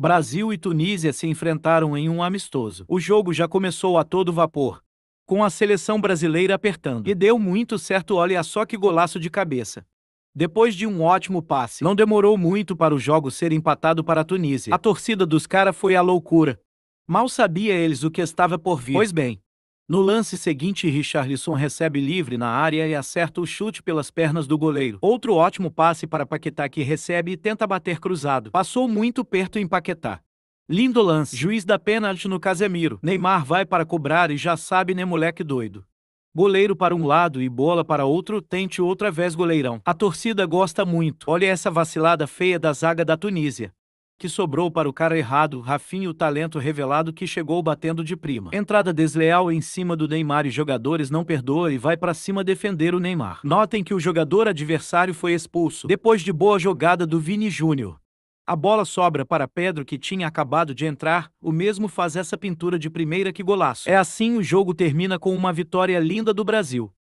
Brasil e Tunísia se enfrentaram em um amistoso. O jogo já começou a todo vapor, com a seleção brasileira apertando. E deu muito certo, olha só que golaço de cabeça. Depois de um ótimo passe, não demorou muito para o jogo ser empatado para a Tunísia. A torcida dos caras foi à loucura. Mal sabia eles o que estava por vir. Pois bem, no lance seguinte, Richarlison recebe livre na área e acerta o chute pelas pernas do goleiro. Outro ótimo passe para Paquetá que recebe e tenta bater cruzado. Passou muito perto em Paquetá. Lindo lance. Juiz dá pênalti no Casemiro. Neymar vai para cobrar e já sabe, né, moleque doido. Goleiro para um lado e bola para outro, tente outra vez goleirão. A torcida gosta muito. Olha essa vacilada feia da zaga da Tunísia que sobrou para o cara errado, Rafinha o talento revelado que chegou batendo de prima. Entrada desleal em cima do Neymar e jogadores não perdoa e vai para cima defender o Neymar. Notem que o jogador adversário foi expulso depois de boa jogada do Vini Júnior. A bola sobra para Pedro que tinha acabado de entrar, o mesmo faz essa pintura de primeira que golaço. É assim o jogo termina com uma vitória linda do Brasil.